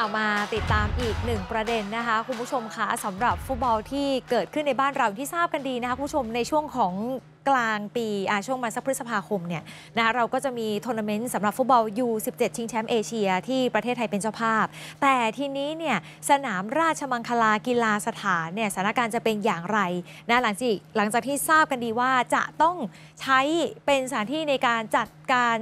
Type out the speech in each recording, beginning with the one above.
เอามาติดตามอีกหนึ่งประเด็นนะคะ คุณผู้ชมคะสำหรับฟุตบอลที่เกิดขึ้นในบ้านเราที่ทราบกันดีนะคะคุณผู้ชมในช่วงของกลางปีช่วงมาสักพฤษภาคมเนี่ยนะคะเราก็จะมีทัวร์นาเมนต์สำหรับฟุตบอลย U17 ชิงแชมป์เอเชีย ที่ประเทศไทยเป็นเจ้าภาพ แต่ทีนี้เนี่ยสนามราชมังคลากีฬาสถานเนี่ยสถานการณ์จะเป็นอย่างไรนะหลังจากหลังจากที่ทราบกันดีว่าจะต้องใช้เป็นสถานที่ในการจัดการ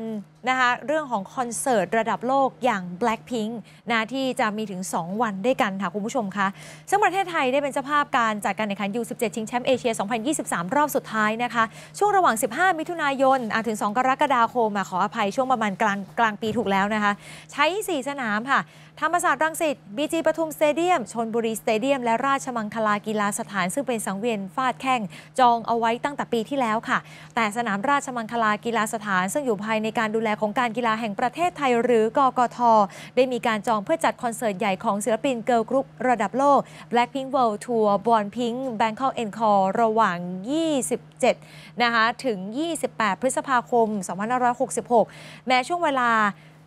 นะคะเรื่องของคอนเสิร์ตระดับโลกอย่าง Blackpink นะที่จะมีถึง 2 วันด้วยกันค่ะคุณผู้ชมคะซึ่งประเทศไทยได้เป็นเจ้าภาพการจัดการแข่งขัน U17 ชิงแชมป์เอเชีย 2023 รอบสุดท้ายนะคะช่วงระหว่าง 15 มิถุนายนถึง 2 กรกฎาคม ขออภัยช่วงประมาณกลางกลางปีถูกแล้วนะคะ ใช้ 4 สนามค่ะ ธรรมศาสตร์รังสิตบีจีปทุมสเตเดียม ชนบุรีสเตเดียม และราชมังคลากีฬาสถาน ซึ่งเป็นสังเวียนฟาดแข่ง จองเอาไว้ตั้งแต่ปีที่แล้วค่ะ แต่สนามราชมังคลากีฬาสถาน ซึ่งอยู่ภายในการดูแลของการกีฬาแห่งประเทศไทยหรือกกท ได้มีการจองเพื่อจัดคอนเสิร์ตใหญ่ของศิลปินเกิร์ลกรุ๊ประดับโลก Blackpink World Tour Born Pink Bangkok Encore ระหว่าง 27นะคะ ถึง 28 พฤษภาคม 2566 แม้ช่วงเวลา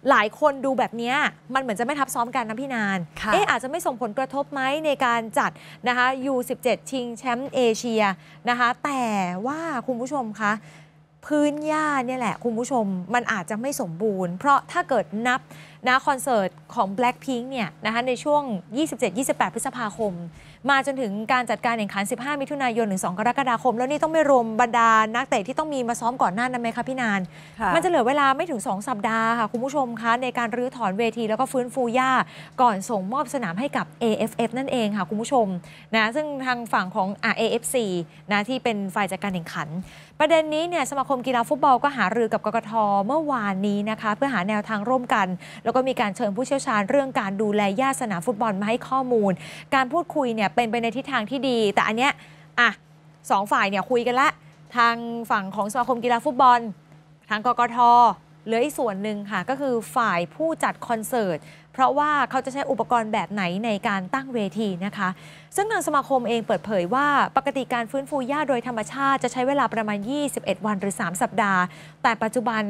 หลายคนดูแบบนี้ มันเหมือนจะไม่ทับซ้อมกันนะพี่นานเอ๊ะอาจจะไม่ส่งผลกระทบไหมในการจัดนะคะ U17 ชิงแชมป์เอเชียนะคะแต่ว่าคุณผู้ชมคะพื้นหญ้าเนี่ยแหละคุณผู้ชมมันอาจจะไม่สมบูรณ์เพราะถ้าเกิดนับนะคอนเสิร์ตของ Blackpink เนี่ยนะคะในช่วง 27-28 พฤษภาคม มาจนถึงการจัดการแข่งขัน 15 มิถุนายนถึง2กรกฎาคม แล้วนี่ต้องไม่รวมบรรดานักเตะที่ต้องมีมาซ้อมก่อนหน้านั้นไหมคะพี่นาน มันจะเหลือเวลาไม่ถึง 2 สัปดาห์ค่ะคุณผู้ชมคะในการรื้อถอนเวทีแล้วก็ฟื้นฟูหญ้าก่อนส่งมอบสนามให้กับ AFF นั่นเองค่ะคุณผู้ชมนะซึ่งทางฝั่งของ AFC นะที่เป็นฝ่ายจัดการแข่งขันประเด็นนี้เนี่ยสมาคมกีฬาฟุตบอลก็หารือกับกกทเมื่อวานนี้นะคะเพื่อหาแนวทางร่วมกัน แล้วก็มีการเชิญผู้เชี่ยวชาญ เรื่องการดูแลย่าสนามฟุตบอลมาให้ข้อมูล การพูดคุยเนี่ยเป็นไปในทิศทางที่ดี แต่อันเนี้ยอ่ะสองฝ่ายเนี่ยคุยกันละทางฝั่งของสมาคมกีฬาฟุตบอลทางกกทเหลืออีกส่วนหนึ่งค่ะก็คือฝ่ายผู้จัดคอนเสิร์ตเพราะว่าเขาจะใช้อุปกรณ์แบบไหนในการตั้งเวทีนะคะ ซึ่งทางสมาคมเองเปิดเผยว่า ปกติการฟื้นฟูหญ้าโดยธรรมชาติจะใช้เวลาประมาณ 21 วันหรือ 3 สัปดาห์ แต่ปัจจุบัน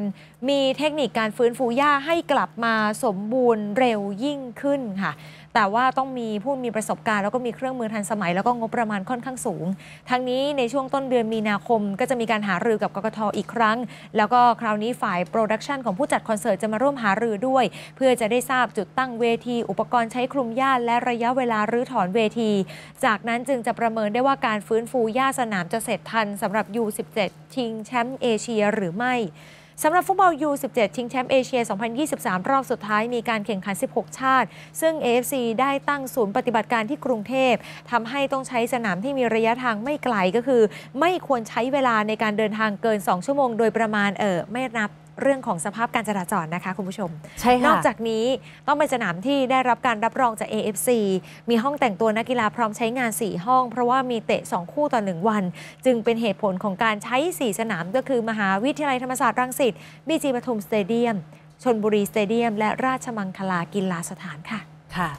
มีเทคนิคการฟื้นฟูหญ้าให้กลับมาสมบูรณ์เร็วยิ่งขึ้นค่ะ แต่ว่าต้องมีผู้มีประสบการณ์แล้วก็มีเครื่องมือทันสมัย แล้วก็งบประมาณค่อนข้างสูง ทั้งนี้ในช่วงต้นเดือนมีนาคม ก็จะมีการหารือกับกกทอีกครั้ง แล้วก็คราวนี้ฝ่ายโปรดักชันของผู้จัดคอนเสิร์ตจะมาร่วมหารือด้วย เพื่อจะได้ทราบจุดตั้งเวทีอุปกรณ์ใช้คลุมหญ้าและระยะเวลารื้อถอนเวที จากนั้นจึงจะประเมินได้ว่าการฟื้นฟูหญ้าสนามจะเสร็จทันสำหรับ U17 ชิงแชมป์เอเชียหรือไม่สำหรับฟุตบอล U17 ชิงแชมป์เอเชีย 2023 รอบสุดท้ายมีการแข่งขัน 16 ชาติ ซึ่ง AFC ได้ตั้งศูนย์ปฏิบัติการที่กรุงเทพทำให้ต้องใช้สนามที่มีระยะทางไม่ไกลก็คือไม่ควรใช้เวลาในการเดินทางเกิน 2 ชั่วโมง โดยประมาณเออไม่นับเรื่องของสภาพการจราจรนะคะ คุณผู้ชมชนอกจากนี้ต้องเป็นสนามที่ได้รับการรับรองจาก AFC มีห้องแต่งตัวนักกีฬาพร้อมใช้งาน 4 ห้อง เพราะว่ามีเตะ 2 คู่ต่อ 1 วัน จึงเป็นเหตุผลของการใช้ 4 สนามก็คือมหาวิทยาลัยธรรมศาสตร์รังสิตบีจีปทุมสเตเดียม ชนบุรีสเตเดียมและราชมังคลากีฬาสถานค่ะ ค่ะ